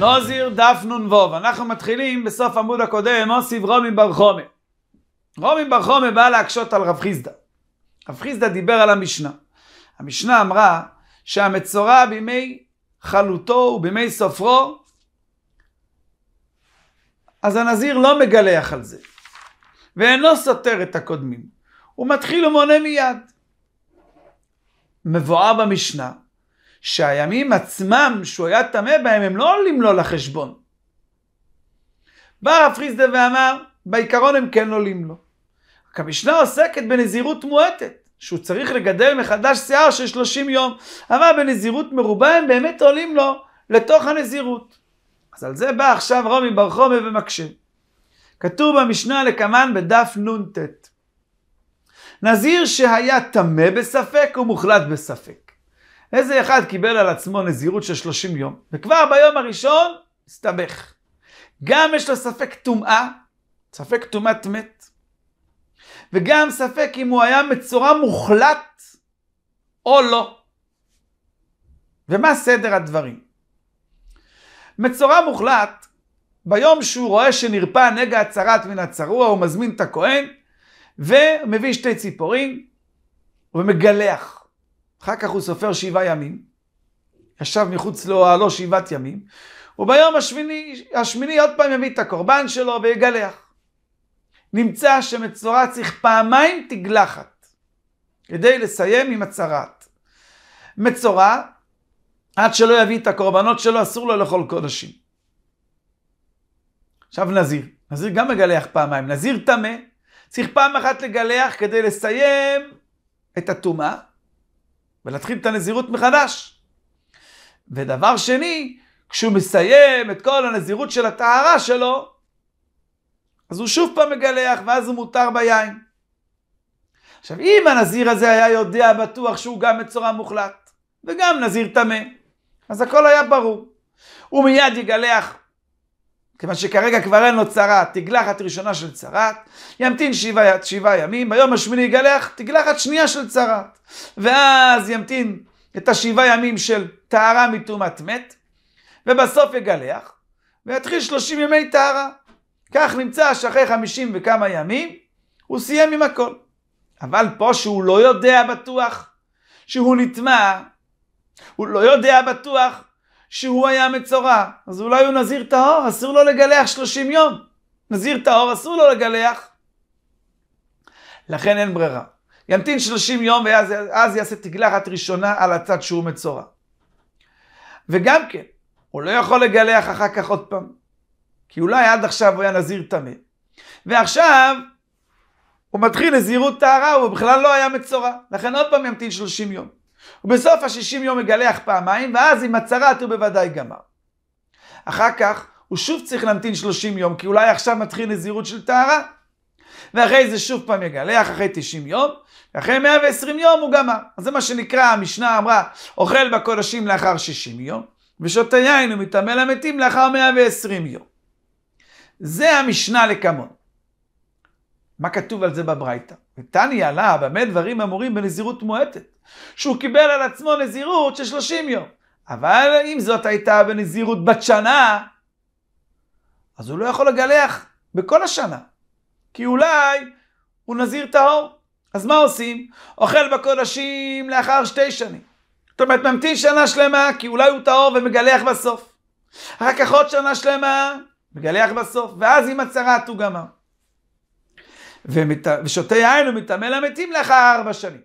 נוזיר דף נ"ו, אנחנו מתחילים בסוף עמוד הקודם, הוסיף רומי בר חומי. רומי בר חומי בא להקשות על רב חיסדא. רב חיסדא דיבר על המשנה. המשנה אמרה שהמצורע בימי חלוטו ובימי סופרו, אז הנזיר לא מגלח על זה, ואינו סותר את הקודמים. הוא מתחיל ומונה מיד. מבואר במשנה שהימים עצמם שהוא היה טמא בהם הם לא עולים לו לחשבון. בא הרב חיסדה ואמר, בעיקרון הם כן עולים לו. רק המשנה עוסקת בנזירות מועטת, שהוא צריך לגדל מחדש שיער של 30 יום. אמר בנזירות מרובה הם באמת עולים לו לתוך הנזירות. אז על זה בא עכשיו רומי בר חומר ומקשה. כתוב במשנה לקמן בדף נ"ט. נזיר שהיה טמא בספק ומוחלט בספק. איזה אחד קיבל על עצמו נזירות של 30 יום, וכבר ביום הראשון הסתבך. גם יש לו ספק טומאה, ספק טומאת מת, וגם ספק אם הוא היה מצורע מוחלט או לא. ומה סדר הדברים? מצורע מוחלט, ביום שהוא רואה שנרפא נגע הצרת מן הצרוע, הוא מזמין את הכהן, ומביא שתי ציפורים, ומגלח. אחר כך הוא סופר שבעה ימים, ישב מחוץ לאוהלו אה, לא, שבעת ימים, וביום השמיני, השמיני עוד פעם יביא את הקורבן שלו ויגלח. נמצא שמצורע צריך פעמיים תגלחת, כדי לסיים עם הצהרת. מצורע, עד שלא יביא את הקורבנות שלו, אסור לו לאכול קודשים. עכשיו נזיר, נזיר גם מגלח פעמיים, נזיר טמא, צריך פעם אחת לגלח כדי לסיים את הטומאה, ולהתחיל את הנזירות מחדש. ודבר שני, כשהוא מסיים את כל הנזירות של הטהרה שלו, אז הוא שוב פעם מגלח, ואז הוא מותר ביין. עכשיו, אם הנזיר הזה היה יודע בטוח שהוא גם מצורע מוחלט, וגם נזיר טמא, אז הכל היה ברור. הוא מיד יגלח כיוון שכרגע כבר אין לו צרעת, תגלחת ראשונה של צרת, ימתין שבעה שבע ימים, ביום השמיני יגלח תגלחת שנייה של צרת, ואז ימתין את השבעה ימים של טהרה מטומאת מת, ובסוף יגלח, ויתחיל שלושים ימי טהרה. כך נמצא שאחרי חמישים וכמה ימים, הוא סיים עם הכל. אבל פה שהוא לא יודע בטוח שהוא נטמע, הוא לא יודע בטוח שהוא היה מצורע, אז אולי הוא נזיר טהור, אסור לו לגלח 30 יום. נזיר טהור, אסור לו לגלח. לכן אין ברירה. ימתין 30 יום ואז יעשה תגלחת ראשונה על הצד שהוא מצורע. וגם כן, הוא לא יכול לגלח אחר כך עוד פעם, כי אולי עד עכשיו הוא היה נזיר טמא. ועכשיו הוא מתחיל נזירות טהרה, הוא בכלל לא היה מצורע, לכן עוד פעם ימתין 30 יום. ובסוף השישים יום מגלח פעמיים, ואז עם הצהרת הוא בוודאי גמר. אחר כך הוא שוב צריך להמתין שלושים יום, כי אולי עכשיו מתחיל נזירות של טהרה. ואחרי זה שוב פעם יגלח, אחרי 90 יום, ואחרי 120 יום הוא גמר. אז זה מה שנקרא, המשנה אמרה, אוכל בקודשים לאחר 60 יום, ושותה יין ומטמא למתים לאחר 120 יום. זה המשנה לקמון. מה כתוב על זה בברייתא? ותניא עלה במה דברים אמורים בנזירות מועטת? שהוא קיבל על עצמו נזירות של 30 יום. אבל אם זאת הייתה בנזירות בת שנה, אז הוא לא יכול לגלח בכל השנה. כי אולי הוא נזיר טהור. אז מה עושים? אוכל בקודשים לאחר שתי שנים. זאת אומרת, ממתין שנה שלמה, כי אולי הוא טהור ומגלח בסוף. אחר כך עוד שנה שלמה, מגלח בסוף, ואז עם הצהרת הוא גמר. ומת... ושותה יין ומטמא למתים לך ארבע שנים.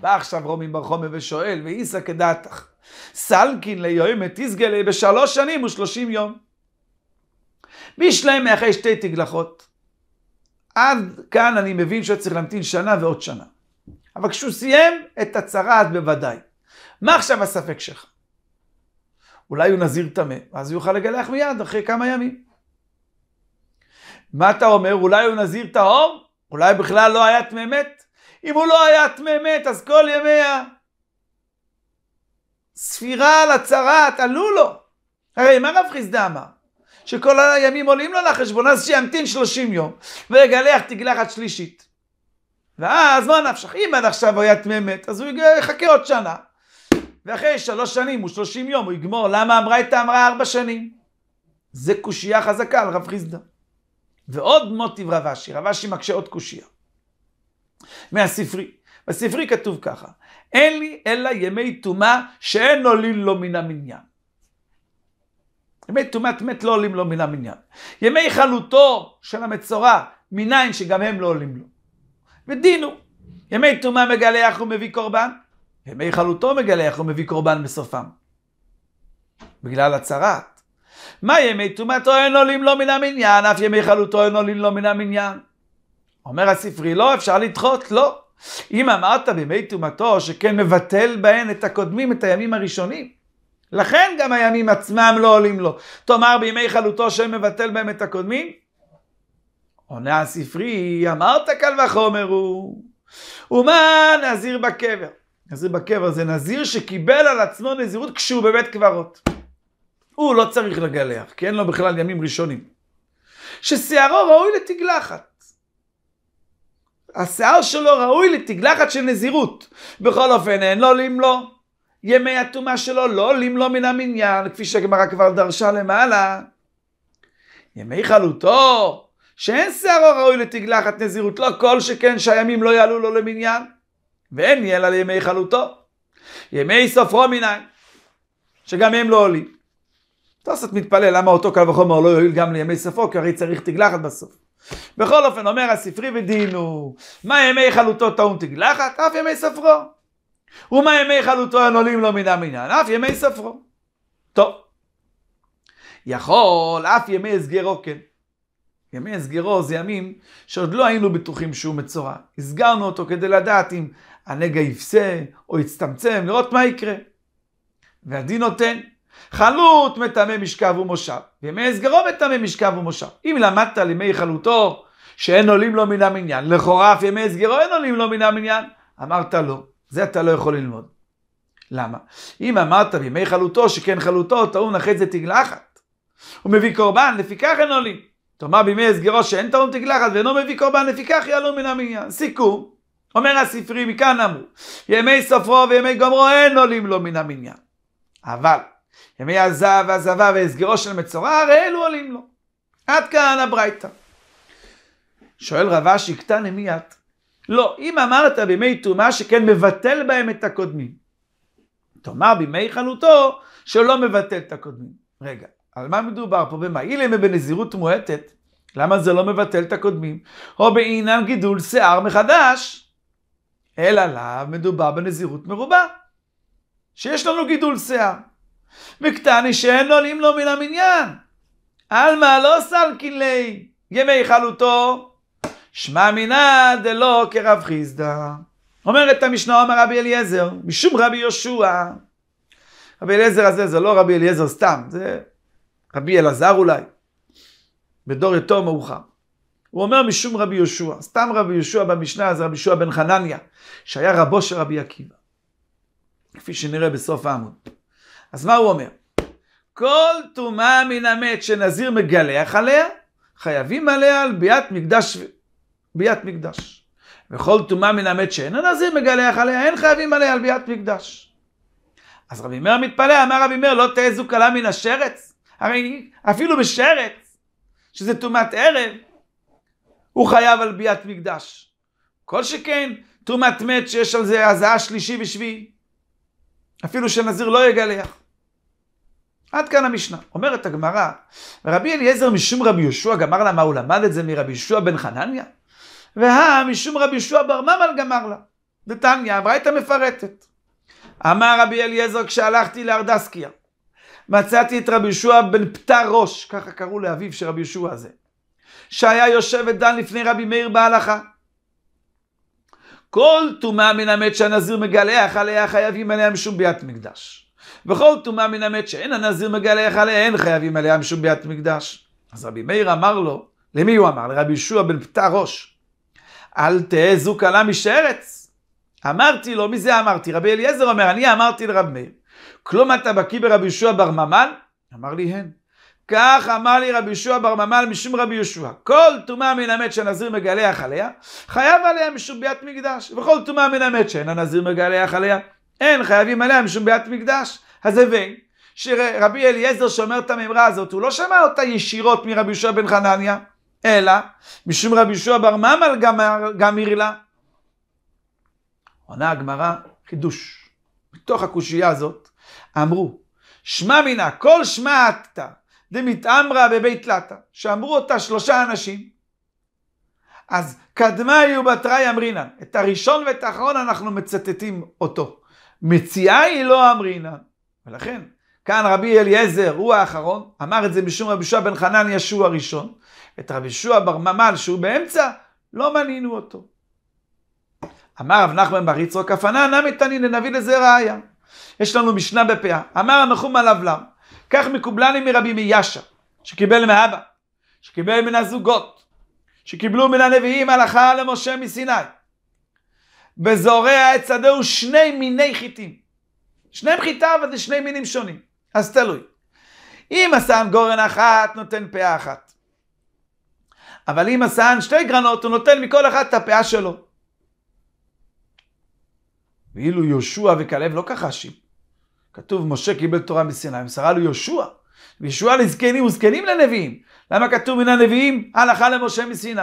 בא עכשיו רומי בר חומר ושואל, ואיסא כדעתך, סלקין ליועמת תסגלה בשלוש שנים ושלושים יום. בישלהם אחרי שתי תגלחות. עד כאן אני מבין שהוא צריך להמתין שנה ועוד שנה. אבל כשהוא סיים את הצרעת בוודאי. מה עכשיו הספק שלך? אולי הוא נזיר טמא, ואז הוא יוכל לגלח מיד אחרי כמה ימים. מה אתה אומר? אולי הוא נזיר טהור? אולי בכלל לא היה תממת? אם הוא לא היה תממת, אז כל ימיה ספירה על הצרת, עלו לו. הרי מה רב חיסדא אמר? שכל הימים עולים לו לחשבון, אז שימתין שלושים יום ויגלח תגלחת שלישית. ואז מה נפשך? אם עד עכשיו הוא היה תממת, אז הוא יחכה עוד שנה. ואחרי שלוש שנים ושלושים יום, הוא יגמור. למה אמרה את האמרה ארבע שנים? זה קושייה חזקה על רב חיסדא. ועוד מוטיב רב אשי, רב אשי מקשה עוד קושייה. מהספרי. בספרי כתוב ככה, אין לי אלא ימי טומאה שאין עולים לו מן המניין. ימי טומאת מת לא עולים לו מן המניין. ימי חלוטו של המצורע, מניין שגם הם לא עולים לו. ודין הוא, ימי טומאה מגלה איך הוא מביא קורבן, ימי חלוטו הוא מביא קורבן בסופם. בגלל הצהרת. מה ימי טומאתו אין עולים לו מן המניין, אף ימי חלוטו אין עולים לו מן המניין. אומר הספרי, לא, אפשר לדחות, לא. אם אמרת בימי טומאתו, שכן מבטל בהן את הקודמים, את הימים הראשונים. לכן גם הימים עצמם לא עולים לו. תאמר בימי חלוטו שם מבטל בהם את הקודמים? עונה הספרי, אמרת קל וחומר הוא. ומה נזיר בקבר? נזיר בקבר זה נזיר שקיבל על עצמו נזירות כשהוא בבית קברות. הוא לא צריך לגלח, כי אין לו בכלל ימים ראשונים. ששערו ראוי לתגלחת. השיער שלו ראוי לתגלחת של נזירות. בכל אופן, אין לו למלוא. ימי הטומאה שלו לא עולים לו מן המניין, כפי שהגמרא כבר דרשה למעלה. ימי חלוטו, שאין שערו ראוי לתגלחת נזירות, לא כל שכן שהימים לא יעלו לו למניין, ואין יהיה לה לימי חלוטו. ימי סופרו מניין, שגם הם לא עולים. תוספות מתפלל למה אותו קל וחומר לא יועיל גם לימי ספו, כי הרי צריך תגלחת בסוף. בכל אופן, אומר הספרי ודינו, מה ימי חלוטו טעון תגלחת? אף ימי ספרו. ומה ימי חלוטו הנולים לא מן המניין? אף ימי ספרו. טוב. יכול, אף ימי הסגרו כן. ימי הסגרו זה ימים שעוד לא היינו בטוחים שהוא מצורע. הסגרנו אותו כדי לדעת אם הנגע יפסה או יצטמצם, לראות מה יקרה. והדין נותן. חלוט מטמא משכב ומושב, ימי הסגרו מטמא משכב ומושב. אם למדת על ימי חלוטו שאין עולים לו מן המניין, לכאורה אף ימי הסגרו אין עולים לו מן המניין, אמרת לא, זה אתה לא יכול ללמוד. למה? אם אמרת בימי חלוטו שכן חלוטו, טעון אחרי זה תגלחת. הוא מביא קורבן, לפיכך אין עולים. תאמר בימי הסגרו שאין טעון תגלחת ואינו מביא קורבן, לפיכך יעלו מן המניין. סיכום, אומר הספרי, מכאן אמרו, ימי סופרו וימי גומרו אין עולים לו מן המניין. אבל ימי הזהב והזהבה והסגרו של מצורע, הרי אלו עולים לו. עד כאן הברייתא. שואל רבה שיקטן עם מי את? לא, אם אמרת בימי טומאה שכן מבטל בהם את הקודמים. תאמר בימי חנותו שלא מבטל את הקודמים. רגע, על מה מדובר פה? במה? אילם בנזירות מועטת, למה זה לא מבטל את הקודמים? או בעינם גידול שיער מחדש. אלא לאו מדובר בנזירות מרובה, שיש לנו גידול שיער. וקטני שאין לו נולעים לו מן המניין. עלמא לא סלקין לי ימי חלוטו, שמע מינא דלא כרב חיסדא. אומרת המשנה, אומר רבי אליעזר, משום רבי יהושע. רבי אליעזר הזה זה לא רבי אליעזר סתם, זה רבי אלעזר אולי, בדור יתו מאוחר. הוא אומר משום רבי יהושע, סתם רבי יהושע במשנה זה רבי יהושע בן חנניה, שהיה רבו של רבי עקיבא, כפי שנראה בסוף העמוד. אז מה הוא אומר? כל טומאה מן המת שנזיר מגלח עליה, חייבים עליה על ביאת מקדש, ביאת מקדש. וכל טומאה מן המת שאין הנזיר מגלח עליה, אין חייבים עליה על ביאת מקדש. אז רבי מאיר מתפלא, אמר רבי מאיר, לא תעזו קלה מן השרץ. הרי אפילו בשרץ, שזה טומאת ערב, הוא חייב על ביאת מקדש. כל שכן, טומאת מת שיש על זה הזעה שלישי ושביעי. אפילו שנזיר לא יגלח. עד כאן המשנה. אומרת הגמרא, רבי אליעזר משום רבי יהושע גמר לה מה הוא למד את זה מרבי יהושע בן חנניה? והא משום רבי יהושע בר ממל גמר לה. דתניא, הברייתא מפרטת. אמר רבי אליעזר כשהלכתי להרדסקיה, מצאתי את רבי יהושע בן פטר ראש, ככה קראו לאביו של רבי יהושע הזה, שהיה יושב ודן לפני רבי מאיר בהלכה. כל טומאה מן המת שהנזיר מגלח עליה חייבים עליה משום ביאת מקדש. וכל טומאה מן המת שאין הנזיר מגלח אין חייבים עליה משום ביאת מקדש. אז רבי מאיר אמר לו, למי הוא אמר? לרבי ישוע בן פתר ראש. אל תהא זו קלה משארץ. אמרתי לו, מי זה אמרתי? רבי אליעזר אומר, אני אמרתי לרב מאיר. כלום אתה בקיא ברבי ישוע בר ממן? אמר לי, הן. כך אמר לי רבי ישוע בר ממן משום רבי יהושע. כל טומאה מן המת שהנזיר מגלח עליה, חייב עליה משום ביאת מקדש. וכל טומאה מן המת שאין הנזיר מגלח עליה, אין חייבים עליה משום ביאת מקדש. אז הבין שרבי אליעזר שאומר את המימרה הזאת, הוא לא שמע אותה ישירות מרבי יהושע בן חנניה, אלא משום רבי יהושע בר ממל גמיר לה. עונה הגמרא חידוש. מתוך הקושייה הזאת אמרו, שמע מינא, כל שמע אתתא דמתעמרא בבית לטא, שאמרו אותה שלושה אנשים. אז קדמה יהיו בתראי אמרינן. את הראשון ואת האחרון אנחנו מצטטים אותו. מציאה היא לא אמרינה. ולכן, כאן רבי אליעזר הוא האחרון, אמר את זה משום רבי שועה בן חנן ישוע הראשון, את רבי שועה בר ממל, שהוא באמצע, לא מנינו אותו. אמר רב נחמן בר יצחוק, כפנה נמי תנין לנביא לזה ראיה. יש לנו משנה בפאה. אמר הנחום על אבלם, כך מקובלני מרבי מיאשה, שקיבל מאבא, שקיבל מן הזוגות, שקיבלו מן הנביאים הלכה למשה מסיני. בזורע עץ שדהו שני מיני חיטים. שני חיטה, אבל זה שני מינים שונים. אז תלוי. אם עשן גורן אחת, נותן פאה אחת. אבל אם עשן שתי גרנות, הוא נותן מכל אחת את הפאה שלו. ואילו יהושע וכלב לא כחשים. כתוב, משה קיבל תורה מסיני, ומסרה לו יהושע. וישוע לזקנים וזקנים לנביאים. למה כתוב מן הנביאים? הלכה למשה מסיני.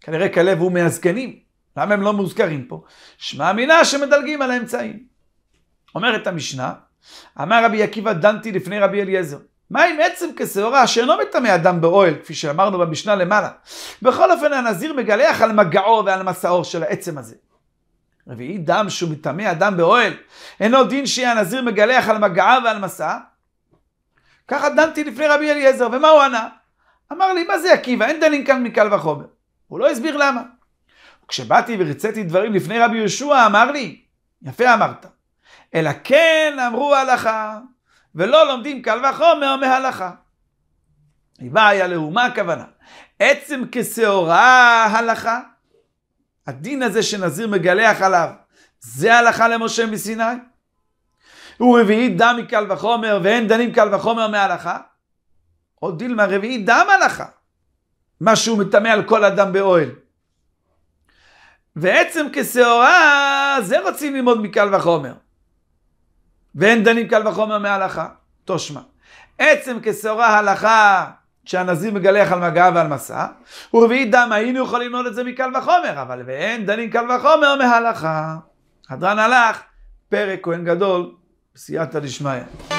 כנראה כלב הוא מהזקנים. למה הם לא מוזכרים פה? שמע אמינה שמדלגים על האמצעים. אומרת המשנה, אמר רבי עקיבא דנתי לפני רבי אליעזר. מה עם עצם כשעורה שאינו מטמא אדם באוהל, כפי שאמרנו במשנה למעלה? בכל אופן הנזיר מגלח על מגעו ועל מסעו של העצם הזה. רביעי דם שהוא מטמא אדם באוהל, אינו דין שיהיה הנזיר מגלח על מגעה ועל מסע? ככה דנתי לפני רבי אליעזר, ומה הוא ענה? אמר לי, מה זה עקיבא? אין דנים כאן מקל וחומר. הוא לא הסביר למה. כשבאתי והרציתי דברים לפני רבי יהושע, אמר לי, יפה אמרת. אלא כן אמרו הלכה, ולא לומדים קל וחומר מהלכה. לאו, מה הכוונה. עצם כשעורה הלכה, הדין הזה שנזיר מגלח עליו, זה הלכה למשה מסיני? הוא ורביעית דם מקל וחומר, ואין דנים קל וחומר מהלכה? עוד דילמה, רביעית דם הלכה. מה שהוא מטמא על כל אדם באוהל. ועצם כשעורה, זה רוצים ללמוד מקל וחומר. ואין דנים קל וחומר מההלכה, תושמע. עצם כשעורה הלכה שהנזיר מגלח על מגע ועל מסע, ורביעי דם, היינו יכולים ללמוד את זה מקל וחומר, אבל ואין דנים קל וחומר מההלכה. הדרן הלך, פרק כהן גדול, בסייעתא דשמיא.